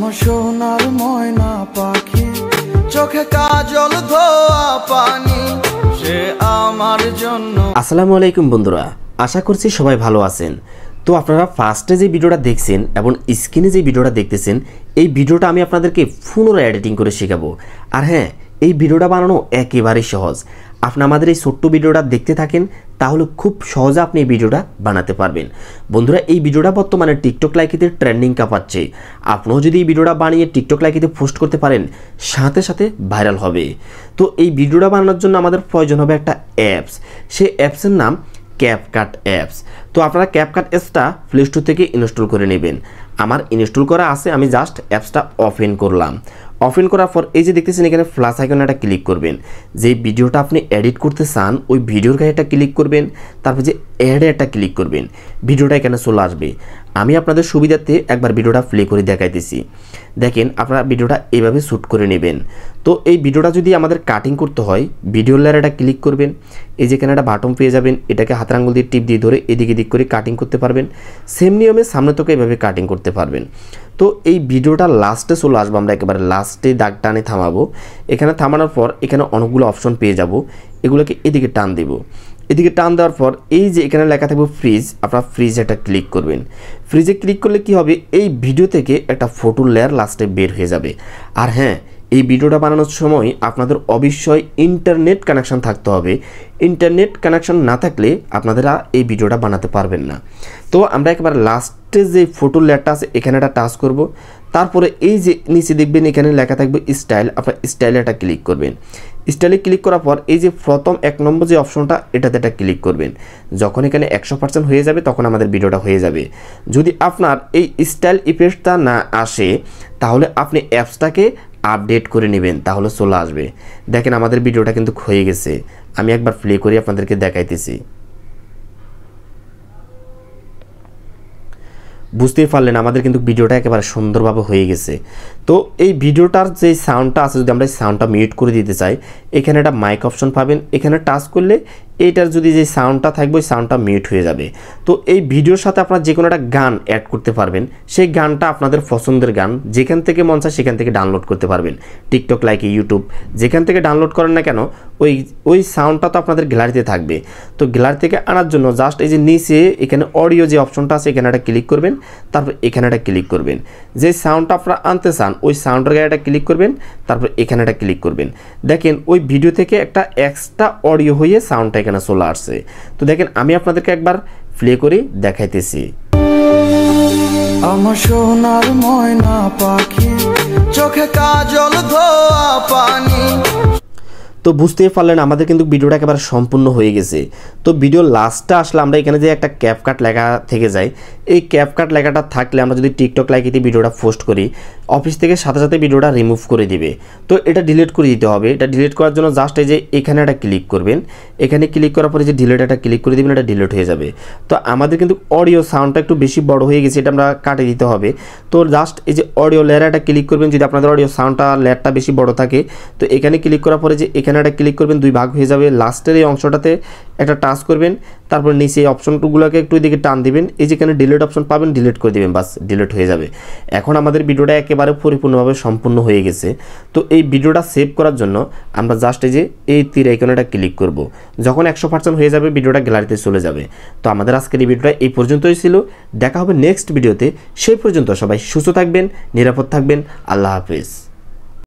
আমার সোনার ময়না পাখি চোখে কাজল ধোয়া পানি সে আমার জন্য আসসালামু আলাইকুম বন্ধুরা আশা করছি সবাই ভালো আছেন তো আপনারা ফার্স্টে যে ভিডিওটা দেখছেন এবং স্ক্রিনে যে ভিডিওটা দেখতেছেন এই ভিডিওটা আমি আপনাদেরকে পুনরায় এডিটিং করে শেখাবো আর হ্যাঁ এই ভিডিওটা বানানো একেবারেই সহজ আপনি আমাদের এই ছোট্ট ভিডিওটা দেখতে থাকেন তাহলে খুব সহজে আপনি এই ভিডিওটা বানাতে পারবেন বন্ধুরা এই ভিডিওটা বর্তমানে টিকটক লাইকিতে ট্রেন্ডিং কাপাচ্ছে আপনিও যদি এই ভিডিওটা বানিয়ে টিকটক লাইকিতে পোস্ট করতে পারেন সাথে সাথে ভাইরাল হবে তো এই ভিডিওটা বানানোর জন্য আমাদের প্রয়োজন হবে একটা অ্যাপস সেই অ্যাপসের নাম ক্যাপকাট অ্যাপস তো আপনারা ক্যাপকাট অ্যাপসটা প্লে স্টোর থেকে ইনস্টল করে নেবেন আমার ইনস্টল করা আছে আমি জাস্ট অ্যাপসটা ওপেন করলাম ওপেন করার পর এই যে দেখতেছেন এখানে প্লাস আইকনে একটা ক্লিক করবেন যে ভিডিওটা আপনি এডিট করতে চান ওই ভিডিওর গায়ে একটা ক্লিক করবেন তারপর যে অ্যাডে একটা ক্লিক করবেন ভিডিওটা এখানে চলে আসবে আমি আপনাদের সুবিধার্থে একবার ভিডিওটা প্লে করে দেখাইতেছি দেখেন আপনারা ভিডিওটা এভাবে শ্যুট করে নেবেন তো এই ভিডিওটা যদি আমাদের কাটিং করতে হয় ভিডিও লেয়ারেটা ক্লিক করবেন এই যেখানে একটা বাটন পেয়ে যাবেন এটাকে হাতের আঙুল দিয়ে টিপ দিয়ে ধরে এদিকে দিক করে কাটিং করতে পারবেন সেম নিয়মে সামনে থেকে এভাবে কাটিং করতে পারবেন তো এই ভিডিওটা লাস্টে চলে আসবো আমরা একেবারে লাস্টে দাগ টানে থামাবো এখানে থামানোর পর এখানে অনেকগুলো অপশন পেয়ে যাব এগুলোকে এদিকে টান দেব এদিকে টান দেওয়ার পর এই যে এখানে লেখা থাকবে ফ্রিজ আপনার ফ্রিজ এটা ক্লিক করবেন ফ্রিজে ক্লিক করলে কি হবে এই ভিডিও থেকে একটা ফটো লেয়ার লাস্টে বের হয়ে যাবে আর হ্যাঁ এই ভিডিওটা বানানোর সময় আপনাদের অবশ্যই ইন্টারনেট কানেকশান থাকতে হবে ইন্টারনেট কানেকশান না থাকলে আপনাদেরা এই ভিডিওটা বানাতে পারবেন না তো আমরা একবার লাস্টে যে ফটো লেয়ারটা আছে এখানে একটা টাচ করবো তারপরে এই যে নিচে দেখবেন এখানে লেখা থাকবে স্টাইল আপনার স্টাইলে এটা ক্লিক করবেন স্টাইলে ক্লিক করার পর এই যে প্রথম এক নম্বর যে অপশনটা এটাতে এটা ক্লিক করবেন যখন এখানে একশো পার্সেন্ট হয়ে যাবে তখন আমাদের ভিডিওটা হয়ে যাবে যদি আপনার এই স্টাইল ইফেক্টটা না আসে তাহলে আপনি অ্যাপসটাকে আপডেট করে নেবেন তাহলে চলে আসবে দেখেন আমাদের ভিডিওটা কিন্তু হয়ে গেছে আমি একবার প্লে করি আপনাদেরকে দেখাইতেছি বুঝতেই পারলেন আমাদের কিন্তু ভিডিওটা একেবারে সুন্দরভাবে হয়ে গেছে তো এই ভিডিওটার যে সাউন্ডটা আছে যদি আমরা এই সাউন্ডটা মিউট করে দিতে চাই এখানে একটা মাইক অপশন পাবেন এখানে টাচ করলে এইটার যদি যে সাউন্ডটা থাকবে ওই সাউন্ডটা মিউট হয়ে যাবে তো এই ভিডিওর সাথে আপনারা যে কোনো একটা গান অ্যাড করতে পারবেন সেই গানটা আপনাদের পছন্দের গান যেখান থেকে মন চায় সেখান থেকে ডাউনলোড করতে পারবেন টিকটক লাইক ইউটিউব যেখান থেকে ডাউনলোড করেন না কেন ওই ওই সাউন্ডটা তো আপনাদের গ্যালারিতে থাকবে তো গ্যালারি থেকে আনার জন্য জাস্ট এই যে নিচে এখানে অডিও যে অপশনটা আছে এখানে একটা ক্লিক করবেন তারপর এখানে একটা ক্লিক করবেন যে সাউন্ডটা আপনারা আনতে চান ওই সাউন্ডের গায়ে একটা ক্লিক করবেন তারপর এখানে একটা ক্লিক করবেন দেখেন ওই ভিডিও থেকে একটা এক্সট্রা অডিও হয়ে সাউন্ডটা এখানে চলে আসছে তো দেখেন আমি আপনাদেরকে একবার প্লে করে দেখাইতেছি আমার সোনার ময়না পাখি চোখে কাজল তো বুঝতেই পারলেন আমাদের কিন্তু ভিডিওটা একেবারে সম্পূর্ণ হয়ে গেছে তো ভিডিও লাস্টটা আসলে আমরা এখানে যে একটা ক্যাপকাট লেখা থেকে যায় এই ক্যাপকাট লেখাটা থাকলে আমরা যদি টিকটক লাইকিতে ভিডিওটা পোস্ট করি অফিস থেকে সাথে সাথে ভিডিওটা রিমুভ করে দিবে তো এটা ডিলিট করে দিতে হবে এটা ডিলিট করার জন্য জাস্ট এই যে এখানে একটা ক্লিক করবেন এখানে ক্লিক করার পরে যে ডিলিট একটা ক্লিক করে দেবেন এটা ডিলিট হয়ে যাবে তো আমাদের কিন্তু অডিও সাউন্ডটা একটু বেশি বড় হয়ে গেছে এটা আমরা কাটিয়ে দিতে হবে তো জাস্ট এই যে অডিও লেয়ারটা ক্লিক করবেন যদি আপনাদের অডিও সাউন্ডটা লেয়ারটা বেশি বড় থাকে তো এখানে ক্লিক করার পরে যে এখানে এখানে একটা ক্লিক করবেন দুই ভাগ হয়ে যাবে লাস্টের এই অংশটাতে একটা টাচ করবেন তারপর নিচে এই অপশনগুলোকে একটু এদিকে টান দিবেন এই যেখানে ডিলেট অপশন পাবেন ডিলেট করে দেবেন বাস ডিলেট হয়ে যাবে এখন আমাদের ভিডিওটা একেবারে পরিপূর্ণভাবে সম্পূর্ণ হয়ে গেছে তো এই ভিডিওটা সেভ করার জন্য আমরা জাস্ট এই যে এই তীর একটা ক্লিক করব। যখন একশো পার্সেন্ট হয়ে যাবে ভিডিওটা গ্যালারিতে চলে যাবে তো আমাদের আজকের এই ভিডিওটা এই পর্যন্তই ছিল দেখা হবে নেক্সট ভিডিওতে সেই পর্যন্ত সবাই সুস্থ থাকবেন নিরাপদ থাকবেন আল্লাহ হাফিজ